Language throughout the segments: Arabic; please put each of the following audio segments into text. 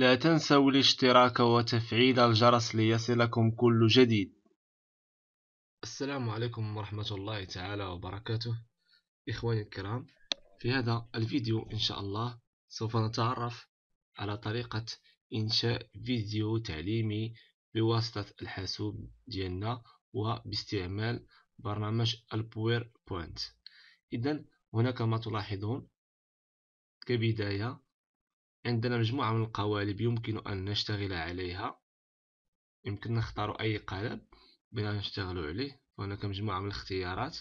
لا تنسوا الاشتراك وتفعيل الجرس ليصلكم كل جديد السلام عليكم ورحمة الله تعالى وبركاته إخواني الكرام في هذا الفيديو إن شاء الله سوف نتعرف على طريقة إنشاء فيديو تعليمي بواسطة الحاسوب ديالنا وباستعمال برنامج البوير بوينت هناك ما تلاحظون كبداية عندنا مجموعة من القوالب يمكن أن نشتغل عليها يمكن نختار أي قالب بنا نشتغل عليه هناك مجموعة من الاختيارات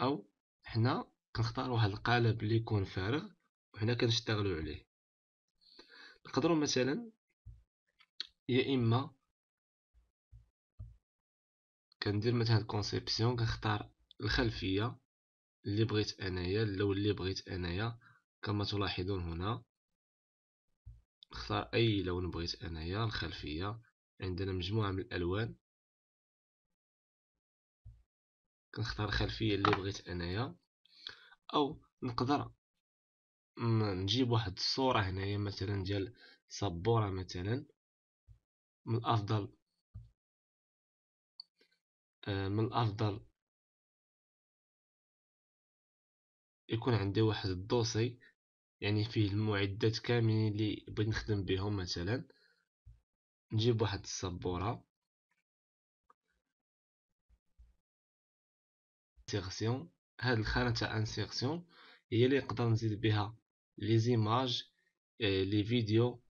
أو حنا نختار واحد القالب اللي يكون فارغ وحنا كنشتغلو عليه نقدر مثلا يا إما كندير مثلا الكونسيبسيون كنختار الخلفية اللي بغيت انايا اللون اللي بغيت انايا كما تلاحظون هنا نختار اي لون بغيت انايا الخلفيه عندنا مجموعه من الالوان كنختار الخلفيه اللي بغيت انايا او نقدر نجيب واحد الصوره هنايا مثلا ديال صبوره مثلا من الافضل آه، من الافضل يكون عندي واحد الدوسي يعني فيه المعدات كاملين اللي بغيت نخدم بهم مثلا نجيب واحد السبورة انسيرسيون هاد الخانة تاع انسيرسيون هي اللي نقدر نزيد بها لي زيماج آه، لي فيديو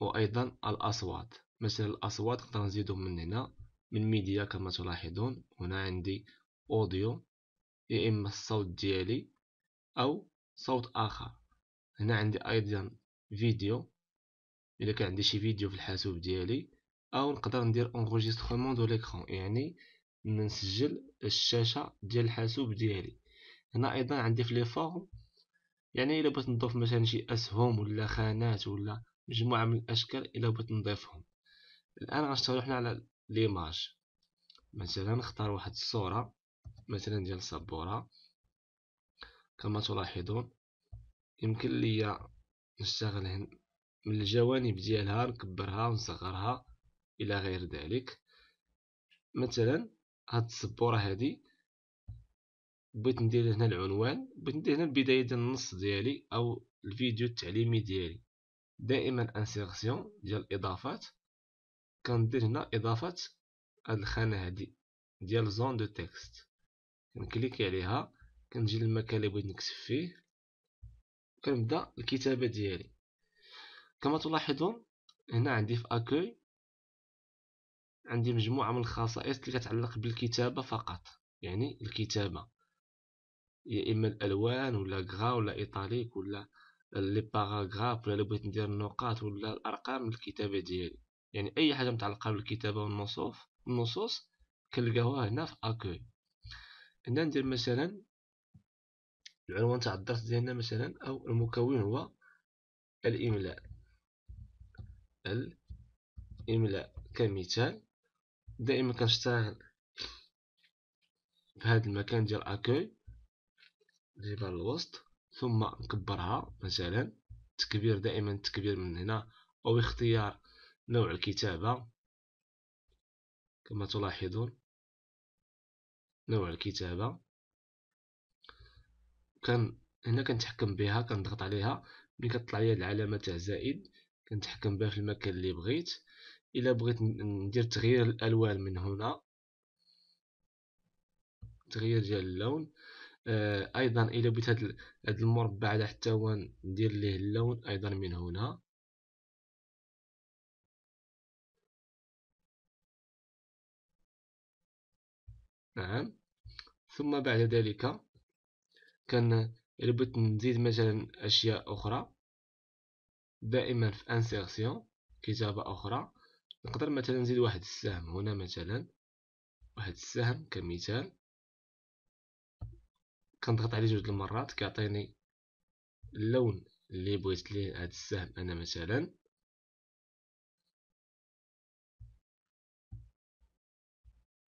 وايضا الاصوات مثلا الاصوات نقدر نزيدهم من هنا من ميديا كما تلاحظون هنا عندي اوديو يا اما الصوت ديالي او صوت اخر هنا عندي ايضا فيديو الا كان عندي شي فيديو في الحاسوب ديالي او نقدر ندير انغوجيسترمون دو ليكرون يعني نسجل الشاشه ديال الحاسوب ديالي هنا ايضا عندي في لي فورم يعني الا بغيت نضيف مثلا شي اسهم ولا خانات ولا مجموعه من الاشكال الا بغيت نضيفهم الان غنشتغلو حنا على ليماج مثلا نختار واحد الصوره مثلا ديال صبوره كما تلاحظون يمكن ليا نشتغل من الجوانب ديالها نكبرها ونصغرها الى غير ذلك مثلا هاد السبوره هادي بغيت ندير هنا العنوان بغيت ندير هنا البدايه ديال النص ديالي او الفيديو التعليمي ديالي دائما انسيرسيون ديال الاضافات كندير هنا اضافه هاد الخانه هادي ديال زون دو تكست نكليكي عليها كنجي للمكان اللي بغيت نكتب فيه وكنبدا الكتابه ديالي كما تلاحظون هنا عندي في اكوي عندي مجموعه من الخصائص اللي كتعلق بالكتابه فقط يعني الكتابه يا اما الالوان ولا غرا ولا ايطاليك ولا لي باراغراف ولا بغيت ندير النقاط ولا الارقام الكتابه ديالي يعني اي حاجه متعلقه بالكتابه والنصوص النصوص كنلقاوها هنا في اكوي هنا ندير مثلا العنوان تاع الدرس ديالنا مثلا او المكون هو الاملاء الاملاء كمثال دائما كنشتغل في هذا المكان ديال اكوي نجيبها للوسط ثم نكبرها مثلا تكبير دائما تكبير من هنا او اختيار نوع الكتابة كما تلاحظون نوع الكتابة كان هنا كنتحكم بها كنضغط عليها ملي كتطلع لي العلامه تاع زائد كنتحكم بها في المكان اللي بغيت الا بغيت ندير تغيير الالوان من هنا تغيير ديال اللون آه ايضا الا بغيت هاد, المربع على حتى هو ندير ليه اللون ايضا من هنا نعم ثم بعد ذلك كان ربط نزيد مثلا أشياء أخرى دائما في انسيرسيون كتابة أخرى نقدر مثلا نزيد واحد السهم هنا مثلا واحد السهم كمثال كنضغط عليه جوج المرات كيعطيني اللون اللي بغيت ليه هاد السهم أنا مثلا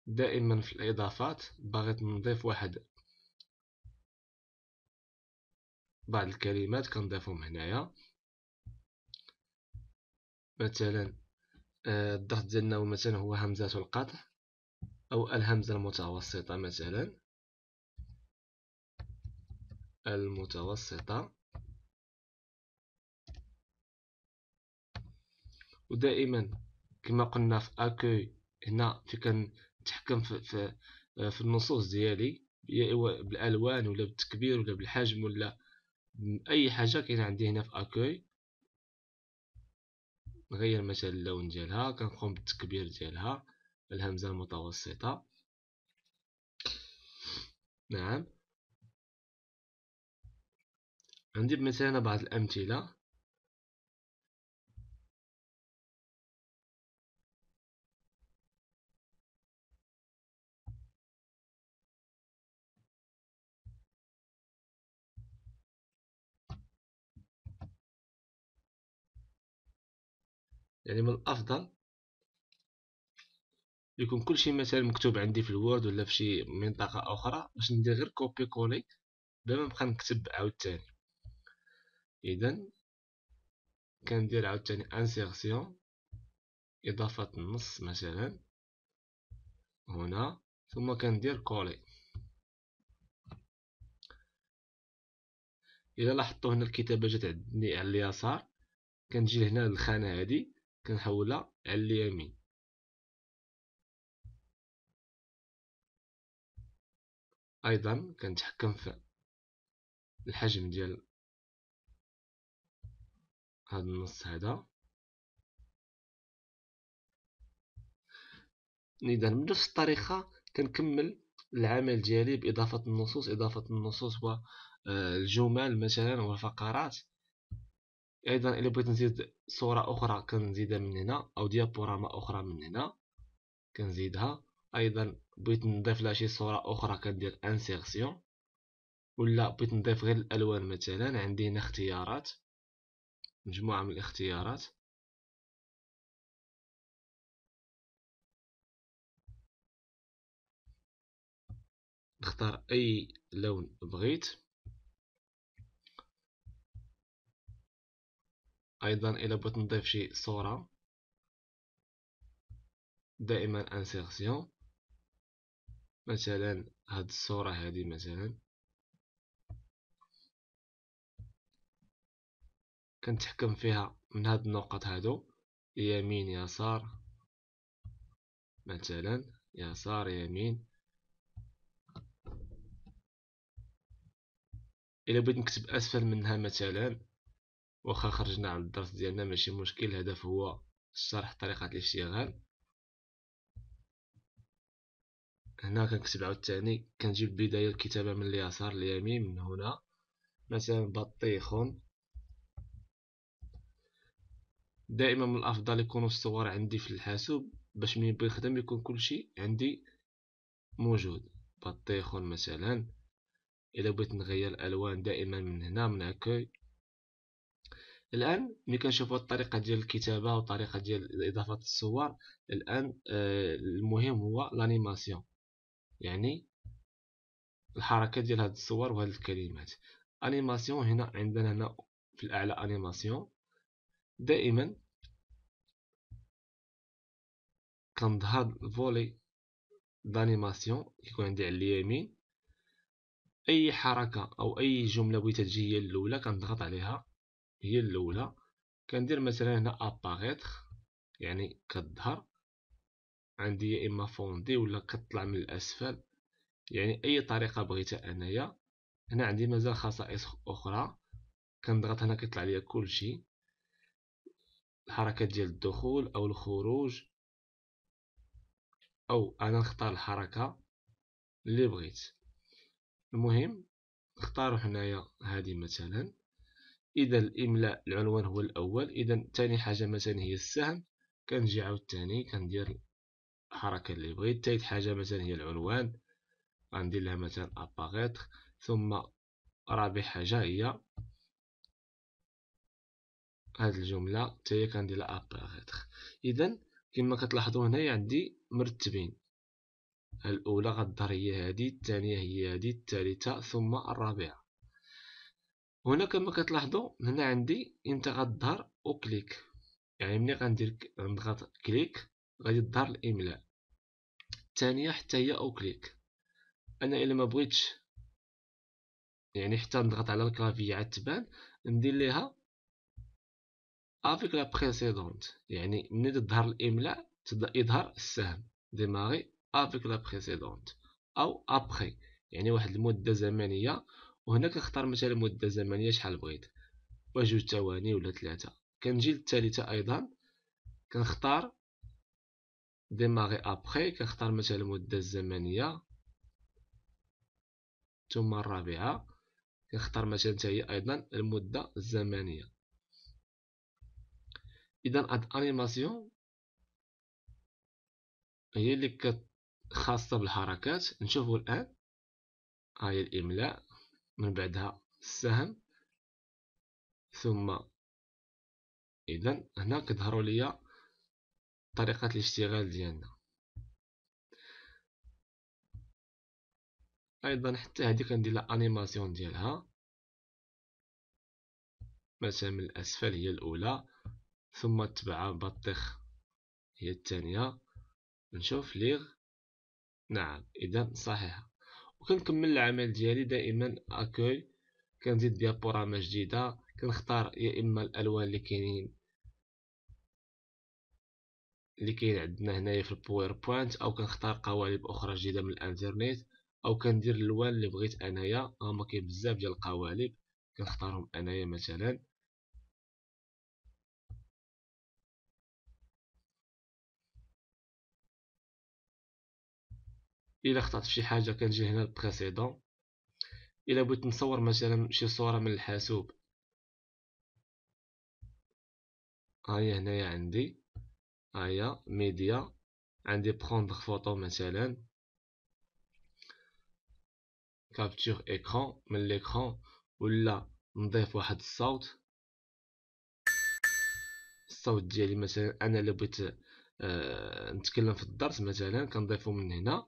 دائما في الإضافات باغي نضيف واحد بعض الكلمات كنضيفهم هنايا مثلا آه، الضغط ديالنا مثلا هو همزة القطع أو الهمزة المتوسطة مثلا المتوسطة ودائما كما قلنا في اكوي هنا في كنتحكم في, في, آه، في النصوص ديالي بالالوان ولا بالتكبير ولا بالحجم ولا اي حاجه كاين عندي هنا في اكوي نغير مثلا اللون ديالها كنقوم بالتكبير ديالها الهمزه المتوسطه نعم عندي مثلا بعض الامثله يعني من الافضل يكون كلشي مثلا مكتوب عندي في الوورد ولا في شي منطقه اخرى باش ندير غير كوبي كولي بلا ما نبقى نكتب عاوتاني اذا كندير عاوتاني انسيرسيون اضافه النص مثلا هنا ثم كندير كولي الا لاحظتوا هنا الكتابه جات عندي على اليسار كنجي هنا للخانه هذه كنحولها على اليمين ايضا كنتحكم في الحجم ديال هاد النص هذا اذا بنفس الطريقه كنكمل العمل ديالي باضافه النصوص اضافه النصوص والجمل آه، مثلا والفقرات ايضا الى بغيت نزيد صوره اخرى كنزيدها من هنا او ديابوراما اخرى من هنا كنزيدها ايضا بغيت نضيف لها شي صوره اخرى كندير انسيرسيون ولا بغيت نضيف غير الالوان مثلا عندي هنا اختيارات مجموعه من الاختيارات نختار اي لون بغيت ايضا الى بغيت نضيف شي صوره دائما انسيرسيون مثلا هاد الصوره هادي مثلا كنتحكم فيها من هاد النقط هادو يمين يسار مثلا يسار يمين الى بغيت نكتب اسفل منها مثلا واخا خرجنا على الدرس ديالنا ماشي مشكل الهدف هو شرح طريقة الاشتغال هنا كنكتب عاوتاني كنجيب بداية الكتابة من اليسار لليمين من هنا مثلا بطيخون دائما من الافضل يكونوا الصور عندي في الحاسوب باش ملي نبغي نخدم يكون كلشي عندي موجود بطيخون مثلا الا بغيت نغير الالوان دائما من هنا من هكا الان ملي كنشوفوا الطريقه ديال الكتابه وطريقه ديال اضافه الصور الان آه، المهم هو لانيماسيون يعني الحركه ديال هذه الصور وهاد الكلمات انيماسيون هنا عندنا هنا في الاعلى انيماسيون دائما كنظهر فولي دانيماسيون كيكون عندي على اليمين اي حركه او اي جمله بغيت تجي هي الاولى كنضغط عليها هي الاولى كندير مثلا هنا اباريتر يعني كتظهر عندي يا اما فوندي ولا كتطلع من الاسفل يعني اي طريقه بغيتها انايا هنا عندي مازال خصائص اخرى كنضغط هنا كيطلع ليا كلشي الحركه ديال الدخول او الخروج او انا نختار الحركه اللي بغيت المهم نختار هنايا هذه مثلا إذا الإملاء العنوان هو الأول إذا ثاني حاجة مثلا هي السهم كنجي عاوتاني كندير الحركة اللي بغيت تالت حاجة مثلا هي العنوان غندير لها مثلا أباغيتخ ثم رابع حاجة هي هاد الجملة تاهي كندير لها إذا كما كتلاحظوا هنايا عندي مرتبين الأولى غدار هي هادي الثانية هي هادي الثالثة ثم الرابعة هنا كما كتلاحظوا هنا عندي امتى غتظهر وكليك يعني ملي غندير غنضغط كليك غادي تظهر الاملاء الثانيه حتى هي او كليك انا الا ما بغيتش يعني حتى نضغط على الكلافي عاد تبان ندير ليها افيك لا بريسيدونت يعني ملي تظهر الاملاء يظهر السهم ديماري افيك لا بريسيدونت او ابخي يعني واحد المده زمنيه وهنا كنختار مثلا مده زمنيه شحال بغيت واش جوج ثواني ولا ثلاثه كنجي للثالثه ايضا كنختار ديماري ابخي كنختار مثلا المده الزمنيه ثم الرابعه كنختار مثلا حتى هي ايضا المده الزمنيه اذا هاد انيماسيون هي اللي خاصه بالحركات نشوفوا الان هاي الاملاء من بعدها السهم ثم اذا هنا كظهروا ليا طريقه الاشتغال ديالنا ايضا حتى هذه كندير لها انيماسيون ديالها مثلا من الاسفل هي الاولى ثم تبعها بطيخ هي الثانيه نشوف ليغ نعم اذا صحيحه وكنكمل العمل ديالي دائما اكوي كنزيد ديابوراما جديده كنختار يا اما الالوان اللي كاينين اللي كاين عندنا هنايا في الباوربوينت او كنختار قوالب اخرى جديده من الانترنت او كندير الالوان اللي بغيت انايا هما كاين بزاف ديال القوالب كنختارهم انايا مثلا الا خطات شي حاجه كنجي هنا للبريسيدون الا بغيت نصور مثلا شي صوره من الحاسوب هي هنايا عندي هي ميديا عندي بروندغ فوتو مثلا كابتور ايكران من ليكران ولا نضيف واحد الصوت الصوت ديالي مثلا انا اللي بغيت آه نتكلم في الدرس مثلا كنضيفو من هنا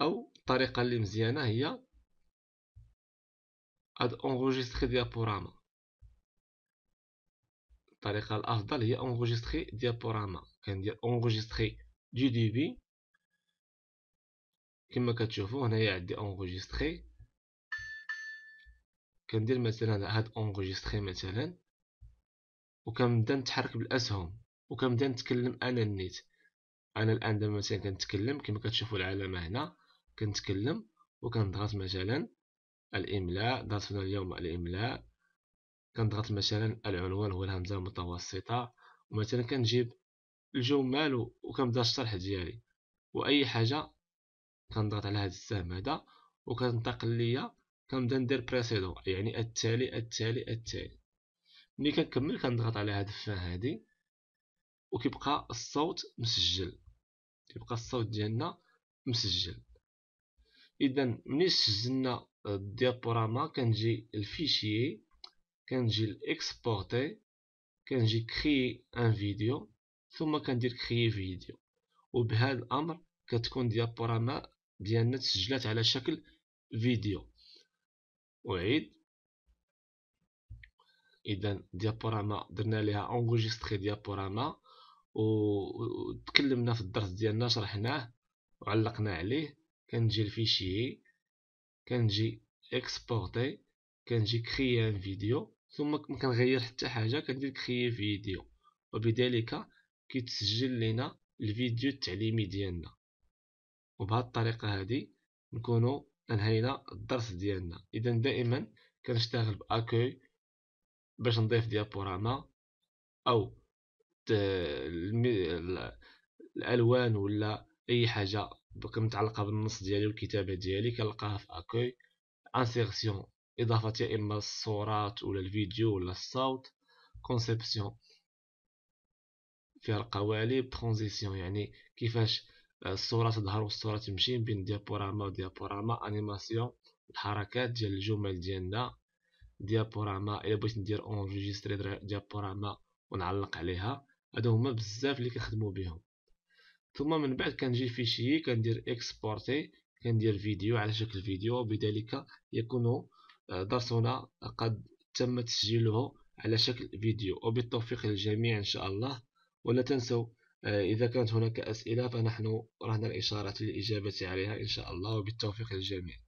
او الطريقه اللي مزيانه هي اد اونغوجيستري ديابوراما الطريقه الافضل هي اونغوجيستري ديابوراما كندير اونغوجيستري دي ديبي كما كتشوفوا هنايا عندي اونغوجيستري كندير مثلا هاد اونغوجيستري مثلا وكنبدا نتحرك بالاسهم وكنبدا نتكلم انا النيت انا الان دابا مثلا كنتكلم كما كتشوفوا العلامه هنا كنتكلم وكنضغط مثلا الاملاء ضغطنا اليوم الاملاء كنضغط مثلا العنوان هو الهمزه المتوسطه ومثلا كنجيب الجمال وكنبدا الشرح ديالي واي حاجه كنضغط على هذا السهم هذا وكنتقل ليا كنبدا ندير بريسيدون يعني التالي التالي التالي ملي كنكمل كنضغط على هاد الفا هادي وكيبقى الصوت مسجل كيبقى الصوت ديالنا مسجل اذا ملي سجلنا الديابوراما كنجي الفيشي كنجي الاكسبورتي كنجي كري ان فيديو ثم كندير كري فيديو وبهذا الامر كتكون ديابوراما ديالنا تسجلات على شكل فيديو وعيد اذا ديابوراما درنا ليها اونغوجيستري ديابوراما وتكلمنا في الدرس ديالنا شرحناه وعلقنا عليه كنجي الفيشيي كنجي اكسبورتي كنجي كريي ان فيديو ثم كنغير حتى حاجه كندير كريي فيديو وبذلك كيتسجل لنا الفيديو التعليمي ديالنا وبهذه الطريقه هذه نكونوا انهينا الدرس ديالنا اذا دائما كنشتغل باكوي باش نضيف ديابوراما او الالوان ولا اي حاجه دوكا متعلقه بالنص ديالي والكتابه ديالي كنلقاها في اكوي انسيرسيون اضافه يا اما الصورات ولا الفيديو ولا الصوت كونسيبسيون فيها القوالب ترانزيسيون يعني كيفاش آه، الصوره تظهر والصوره تمشي بين ديابوراما وديابوراما انيماسيون الحركات ديال الجمل ديالنا ديابوراما الا بغيت ندير اونجيستري ديابوراما ونعلق عليها هادو هما بزاف اللي كنخدمو بهم ثم من بعد كنجي شيء كندير اكسبورتي كندير فيديو على شكل فيديو وبذلك يكون آه، درسنا قد تم تسجيله على شكل فيديو وبالتوفيق للجميع ان شاء الله ولا تنسوا آه، اذا كانت هناك اسئله فنحن رهنا الاشاره للاجابه عليها ان شاء الله وبالتوفيق للجميع